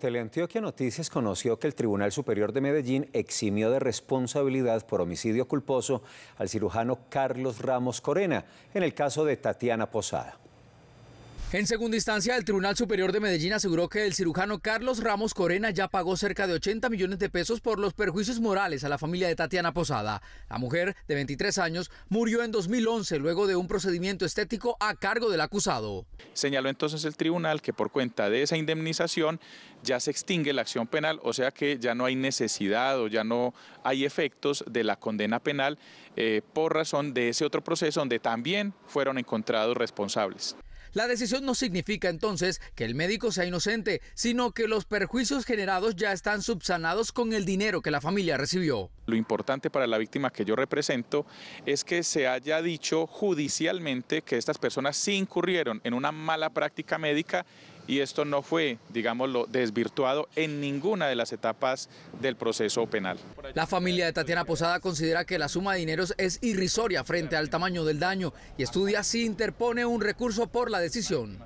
Teleantioquia Noticias conoció que el Tribunal Superior de Medellín eximió de responsabilidad por homicidio culposo al cirujano Carlos Ramos Corena en el caso de Tatiana Posada. En segunda instancia, el Tribunal Superior de Medellín aseguró que el cirujano Carlos Ramos Corena ya pagó cerca de 80 millones de pesos por los perjuicios morales a la familia de Tatiana Posada. La mujer, de 23 años, murió en 2011 luego de un procedimiento estético a cargo del acusado. Señaló entonces el tribunal que por cuenta de esa indemnización ya se extingue la acción penal, o sea que ya no hay necesidad o ya no hay efectos de la condena penal eh, por razón de ese otro proceso donde también fueron encontrados responsables. La decisión no significa entonces que el médico sea inocente, sino que los perjuicios generados ya están subsanados con el dinero que la familia recibió. Lo importante para la víctima que yo represento es que se haya dicho judicialmente que estas personas sí incurrieron en una mala práctica médica y esto no fue, digámoslo, desvirtuado en ninguna de las etapas del proceso penal. La familia de Tatiana Posada considera que la suma de dineros es irrisoria frente al tamaño del daño y estudia si interpone un recurso por la decisión.